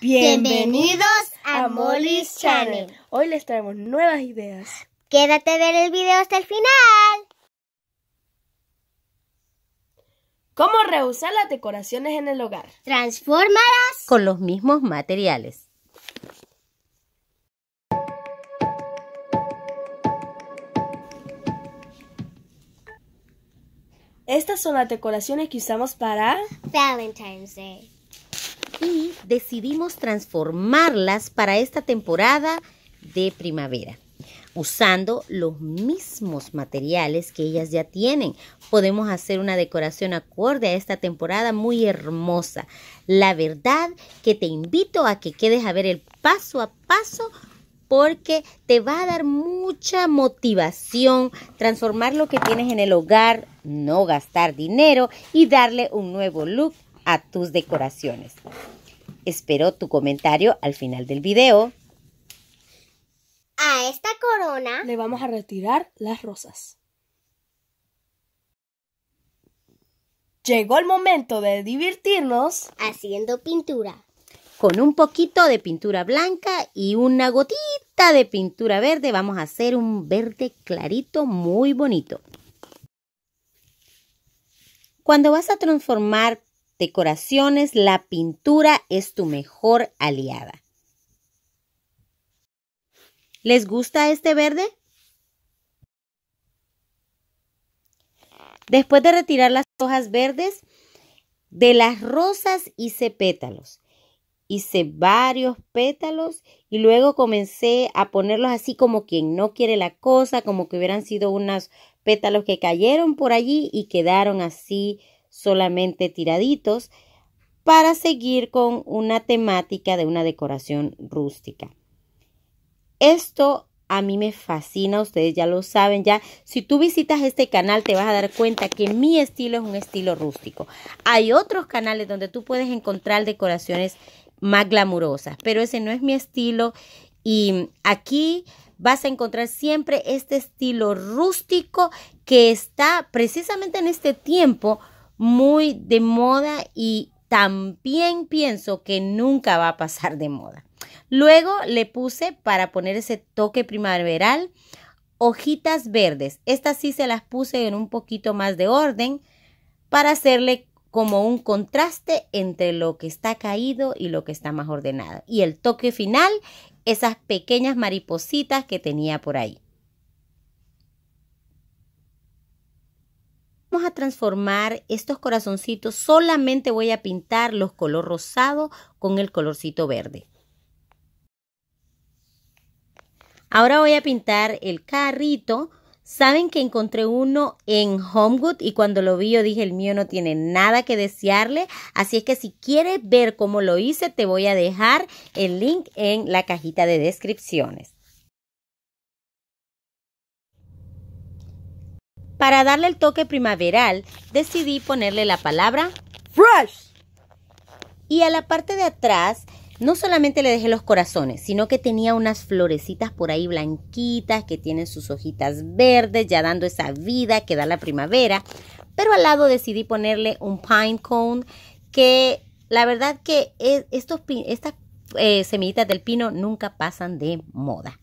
Bienvenidos a Molly's Channel. Hoy les traemos nuevas ideas. Quédate ver el video hasta el final. ¿Cómo rehusar las decoraciones en el hogar? Transformarás con los mismos materiales. Estas son las decoraciones que usamos para Valentine's Day y decidimos transformarlas para esta temporada de primavera usando los mismos materiales que ellas ya tienen. Podemos hacer una decoración acorde a esta temporada muy hermosa. La verdad que te invito a que quedes a ver el paso a paso porque te va a dar mucha motivación transformar lo que tienes en el hogar, no gastar dinero y darle un nuevo look a tus decoraciones. Espero tu comentario al final del video. A esta corona le vamos a retirar las rosas. Llegó el momento de divertirnos haciendo pintura. Con un poquito de pintura blanca y una gotita de pintura verde vamos a hacer un verde clarito muy bonito. Cuando vas a transformar decoraciones, la pintura es tu mejor aliada. ¿Les gusta este verde? Después de retirar las hojas verdes, de las rosas hice pétalos. Hice varios pétalos y luego comencé a ponerlos así como quien no quiere la cosa, como que hubieran sido unos pétalos que cayeron por allí y quedaron así solamente tiraditos para seguir con una temática de una decoración rústica. Esto a mí me fascina, ustedes ya lo saben, ya si tú visitas este canal te vas a dar cuenta que mi estilo es un estilo rústico. Hay otros canales donde tú puedes encontrar decoraciones más glamurosas, pero ese no es mi estilo y aquí vas a encontrar siempre este estilo rústico que está precisamente en este tiempo muy de moda y también pienso que nunca va a pasar de moda. Luego le puse para poner ese toque primaveral hojitas verdes. Estas sí se las puse en un poquito más de orden para hacerle como un contraste entre lo que está caído y lo que está más ordenado. Y el toque final, esas pequeñas maripositas que tenía por ahí. a transformar estos corazoncitos, solamente voy a pintar los color rosado con el colorcito verde. Ahora voy a pintar el carrito. Saben que encontré uno en Homewood y cuando lo vi yo dije el mío no tiene nada que desearle. Así es que si quieres ver cómo lo hice te voy a dejar el link en la cajita de descripciones. Para darle el toque primaveral, decidí ponerle la palabra fresh. Y a la parte de atrás, no solamente le dejé los corazones, sino que tenía unas florecitas por ahí blanquitas que tienen sus hojitas verdes, ya dando esa vida que da la primavera. Pero al lado decidí ponerle un pine cone, que la verdad que e, estos, estas eh, semillitas del pino nunca pasan de moda.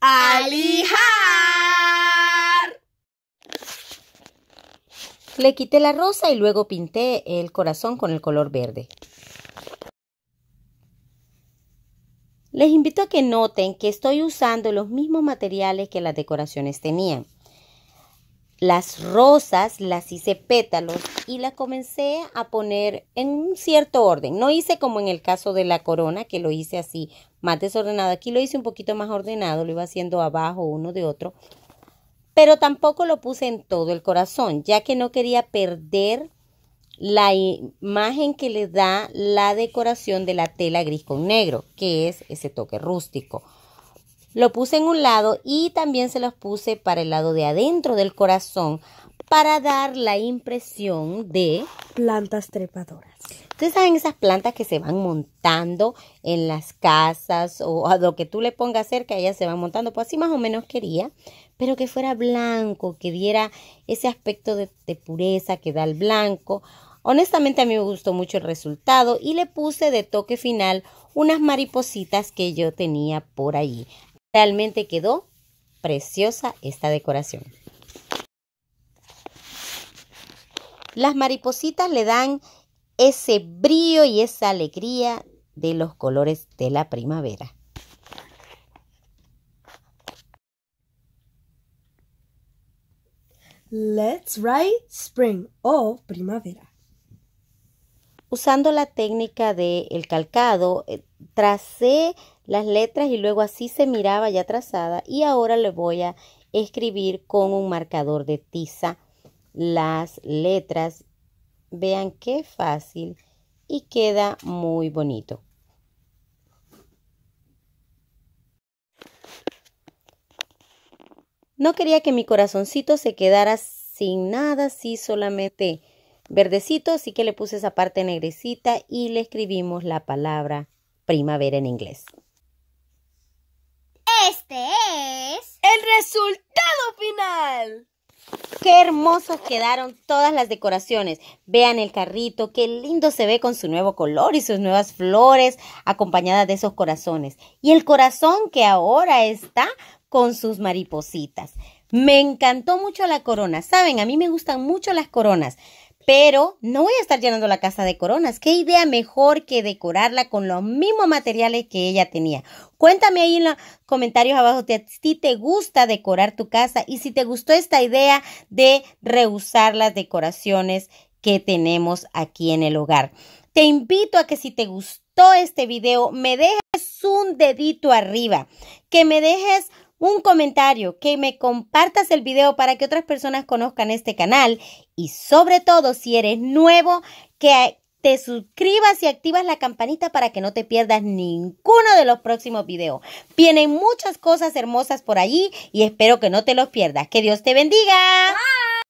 ¡Alija! Le quité la rosa y luego pinté el corazón con el color verde. Les invito a que noten que estoy usando los mismos materiales que las decoraciones tenían. Las rosas las hice pétalos y las comencé a poner en un cierto orden. No hice como en el caso de la corona, que lo hice así, más desordenado. Aquí lo hice un poquito más ordenado, lo iba haciendo abajo uno de otro pero tampoco lo puse en todo el corazón, ya que no quería perder la imagen que le da la decoración de la tela gris con negro, que es ese toque rústico. Lo puse en un lado y también se los puse para el lado de adentro del corazón para dar la impresión de plantas trepadoras. Ustedes saben esas plantas que se van montando en las casas o a lo que tú le pongas cerca, ellas se van montando, pues así más o menos quería, pero que fuera blanco, que diera ese aspecto de, pureza que da el blanco. Honestamente a mí me gustó mucho el resultado y le puse de toque final unas maripositas que yo tenía por ahí. Realmente quedó preciosa esta decoración. Las maripositas le dan ese brillo y esa alegría de los colores de la primavera. Let's write spring o primavera. Usando la técnica del calcado, eh, tracé las letras y luego así se miraba ya trazada y ahora le voy a escribir con un marcador de tiza las letras. Vean qué fácil y queda muy bonito. No quería que mi corazoncito se quedara sin nada, sí, solamente verdecito, así que le puse esa parte negrecita y le escribimos la palabra primavera en inglés. Este es el resultado final. Qué hermosos quedaron todas las decoraciones. Vean el carrito, qué lindo se ve con su nuevo color y sus nuevas flores acompañadas de esos corazones. Y el corazón que ahora está con sus maripositas. Me encantó mucho la corona. Saben, a mí me gustan mucho las coronas, pero no voy a estar llenando la casa de coronas. ¿Qué idea mejor que decorarla con los mismos materiales que ella tenía? Cuéntame ahí en los comentarios abajo si te gusta decorar tu casa y si te gustó esta idea de reusar las decoraciones que tenemos aquí en el hogar. Te invito a que si te gustó este video, me dejes un dedito arriba, que me dejes un comentario, que me compartas el video para que otras personas conozcan este canal y sobre todo si eres nuevo, que te suscribas y activas la campanita para que no te pierdas ninguno de los próximos videos. Vienen muchas cosas hermosas por allí y espero que no te los pierdas. Que Dios te bendiga. Bye.